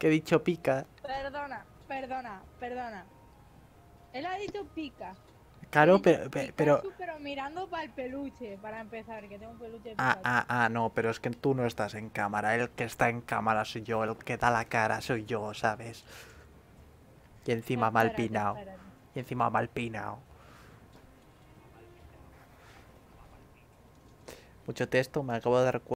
Que he dicho pica. Perdona, perdona, perdona. Él ha dicho pica. Claro, pero, pero... pero... mirando para el peluche, para empezar, que tengo un peluche. Ah, ah, ah, no, pero es que tú no estás en cámara. El que está en cámara soy yo, el que da la cara soy yo, ¿sabes? Y encima mal Y encima mal pinao. Mucho texto, me acabo de dar cuenta.